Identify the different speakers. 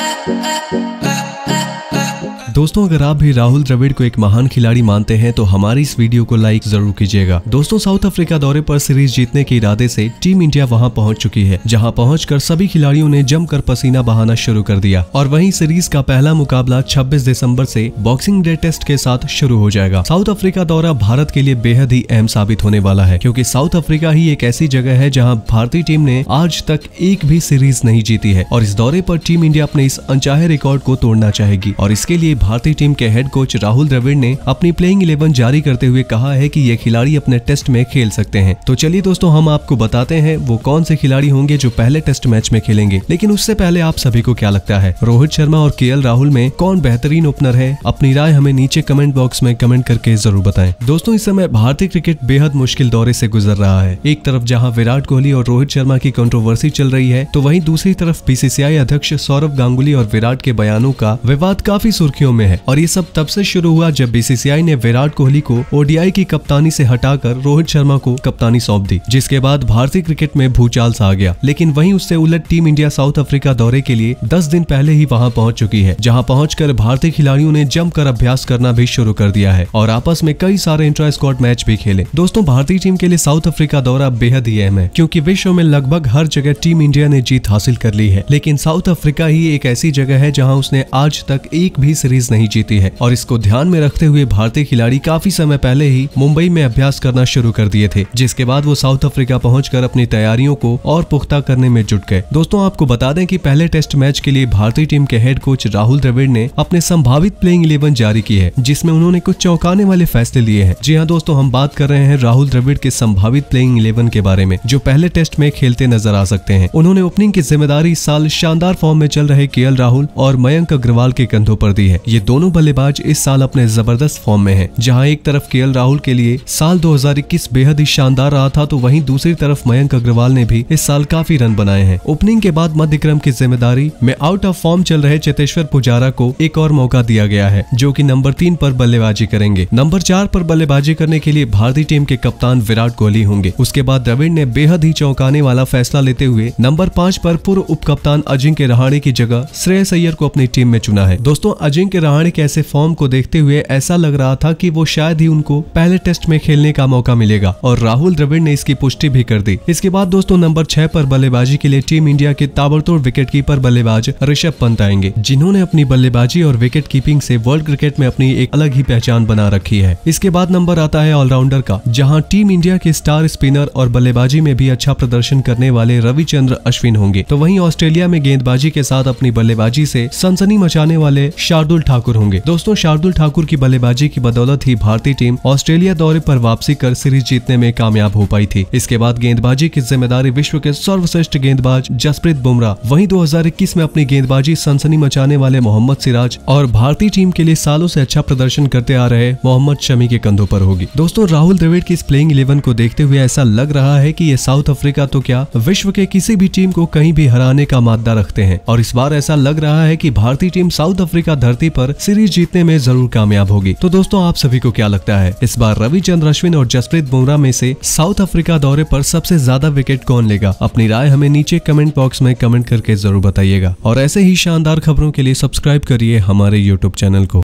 Speaker 1: uh, uh. uh. दोस्तों अगर आप भी राहुल द्रविड़ को एक महान खिलाड़ी मानते हैं तो हमारी इस वीडियो को लाइक जरूर कीजिएगा दोस्तों साउथ अफ्रीका दौरे पर सीरीज जीतने के इरादे से टीम इंडिया वहां पहुंच चुकी है जहां पहुंचकर सभी खिलाड़ियों ने जमकर पसीना बहाना शुरू कर दिया और वहीं सीरीज का पहला मुकाबला छब्बीस दिसंबर ऐसी बॉक्सिंग डे टेस्ट के साथ शुरू हो जाएगा साउथ अफ्रीका दौरा भारत के लिए बेहद ही अहम साबित होने वाला है क्यूँकी साउथ अफ्रीका ही एक ऐसी जगह है जहाँ भारतीय टीम ने आज तक एक भी सीरीज नहीं जीती है और इस दौरे आरोप टीम इंडिया अपने इस अनचाहे रिकॉर्ड को तोड़ना चाहेगी और इसके लिए भारतीय टीम के हेड कोच राहुल द्रविड़ ने अपनी प्लेइंग इलेवन जारी करते हुए कहा है की ये खिलाड़ी अपने टेस्ट में खेल सकते हैं तो चलिए दोस्तों हम आपको बताते हैं वो कौन से खिलाड़ी होंगे जो पहले टेस्ट मैच में खेलेंगे लेकिन उससे पहले आप सभी को क्या लगता है रोहित शर्मा और के राहुल में कौन बेहतरीन ओपनर है अपनी राय हमें नीचे कमेंट बॉक्स में कमेंट करके जरूर बताएं दोस्तों इस समय भारतीय क्रिकेट बेहद मुश्किल दौरे से गुजर रहा है एक तरफ जहां विराट कोहली और रोहित शर्मा की कंट्रोवर्सी चल रही है तो वहीं दूसरी तरफ बीसीसीआई अध्यक्ष सौरभ गांगुली और विराट के बयानों का विवाद काफी सुर्खियों सुर्खियों में है और ये सब तब से शुरू हुआ जब बीसीसीआई ने विराट कोहली को ओडीआई की कप्तानी से हटाकर रोहित शर्मा को कप्तानी सौंप दी जिसके बाद भारतीय क्रिकेट में भूचाल सा आ गया लेकिन वहीं उससे उलट टीम इंडिया साउथ अफ्रीका दौरे के लिए दस दिन पहले ही वहाँ पहुँच चुकी है जहाँ पहुँच भारतीय खिलाड़ियों ने जमकर अभ्यास करना भी शुरू कर दिया है और आपस में कई सारे इंट्रा स्क्वाड मैच भी खेले दोस्तों भारतीय टीम के लिए साउथ अफ्रीका दौरा बेहद ही अहम है क्योंकि विश्व में लगभग हर जगह टीम इंडिया ने जीत हासिल कर ली है लेकिन साउथ अफ्रीका ही एक ऐसी जगह है जहां उसने आज तक एक भी सीरीज सीरीज नहीं जीती है और इसको ध्यान में रखते हुए भारतीय खिलाड़ी काफी समय पहले ही मुंबई में अभ्यास करना शुरू कर दिए थे जिसके बाद वो साउथ अफ्रीका पहुँच अपनी तैयारियों को और पुख्ता करने में जुट गए दोस्तों आपको बता दें की पहले टेस्ट मैच के लिए भारतीय टीम के हेड कोच राहुल द्रविड़ ने अपने संभावित प्लेइंग इलेवन जारी की है जिसमे उन्होंने कुछ चौंकाने वाले फैसले लिए हैं जी हाँ दोस्तों हम बात कर रहे हैं राहुल द्रविड़ के संभावित प्लेइंग इलेवन के बारे में जो पहले टेस्ट में खेलते नजर आ सकते हैं उन्होंने ओपनिंग की जिम्मेदारी साल शानदार फॉर्म में चल रहे के राहुल और मयंक अग्रवाल के कंधों पर दी है ये दोनों बल्लेबाज इस साल अपने जबरदस्त फॉर्म में हैं। जहां एक तरफ के राहुल के लिए साल 2021 बेहद ही शानदार रहा था तो वहीं दूसरी तरफ मयंक अग्रवाल ने भी इस साल काफी रन बनाए हैं ओपनिंग के बाद मध्य क्रम की जिम्मेदारी में आउट ऑफ फॉर्म चल रहे चेतेश्वर पुजारा को एक और मौका दिया गया है जो की नंबर तीन आरोप बल्लेबाजी करेंगे नंबर चार आरोप बल्लेबाजी करने के लिए भारतीय टीम के कप्तान विराट कोहली होंगे उसके बाद द्रविड़ ने बेहद ही चौंकाने वाला फैसला लेते हुए नंबर पाँच आरोप पूर्व उप कप्तान अजिंक्य रहाणे की जगह श्रेय सैयर को अपनी टीम में चुना है दोस्तों अजिंक्य के के ऐसे फॉर्म को देखते हुए ऐसा लग रहा था कि वो शायद ही उनको पहले टेस्ट में खेलने का मौका मिलेगा और राहुल द्रविड़ ने इसकी पुष्टि भी कर दी इसके बाद दोस्तों नंबर छह पर बल्लेबाजी के लिए टीम इंडिया के ताबड़तोड़ विकेट कीपर बल्लेबाज ऋषभ पंत आएंगे जिन्होंने अपनी बल्लेबाजी और विकेट कीपिंग से वर्ल्ड क्रिकेट में अपनी एक अलग ही पहचान बना रखी है इसके बाद नंबर आता है ऑलराउंडर का जहाँ टीम इंडिया के स्टार स्पिनर और बल्लेबाजी में भी अच्छा प्रदर्शन करने वाले रविचंद्र अश्विन होंगे तो वही ऑस्ट्रेलिया में गेंदबाजी के साथ अपनी बल्लेबाजी से सनसनी मचाने वाले शार्दुल ठाकुर होंगे दोस्तों शार्दुल ठाकुर की बल्लेबाजी की बदौलत ही भारतीय टीम ऑस्ट्रेलिया दौरे पर वापसी कर सीरीज जीतने में कामयाब हो पाई थी इसके बाद गेंदबाजी की जिम्मेदारी विश्व के सर्वश्रेष्ठ गेंदबाज जसप्रीत बुमराह वही दो में अपनी गेंदबाजी सनसनी मचाने वाले मोहम्मद सिराज और भारतीय टीम के लिए सालों से अच्छा प्रदर्शन करते आ रहे मोहम्मद शमी के कंधों पर होगी दोस्तों राहुल द्रविड़ की इस प्लेइंग इलेवन को देखते हुए ऐसा लग रहा है की ये साउथ अफ्रीका तो क्या विश्व के किसी भी टीम को कहीं भी हराने का मादा रखते हैं और इस बार ऐसा लग रहा है की भारतीय टीम साउथ अफ्रीका धरती पर सीरीज जीतने में जरूर कामयाब होगी तो दोस्तों आप सभी को क्या लगता है इस बार रविचंद्र अश्विन और जसप्रीत बुमराह में से साउथ अफ्रीका दौरे पर सबसे ज्यादा विकेट कौन लेगा अपनी राय हमें नीचे कमेंट बॉक्स में कमेंट करके जरूर बताइएगा और ऐसे ही शानदार खबरों के लिए सब्सक्राइब करिए हमारे यूट्यूब चैनल को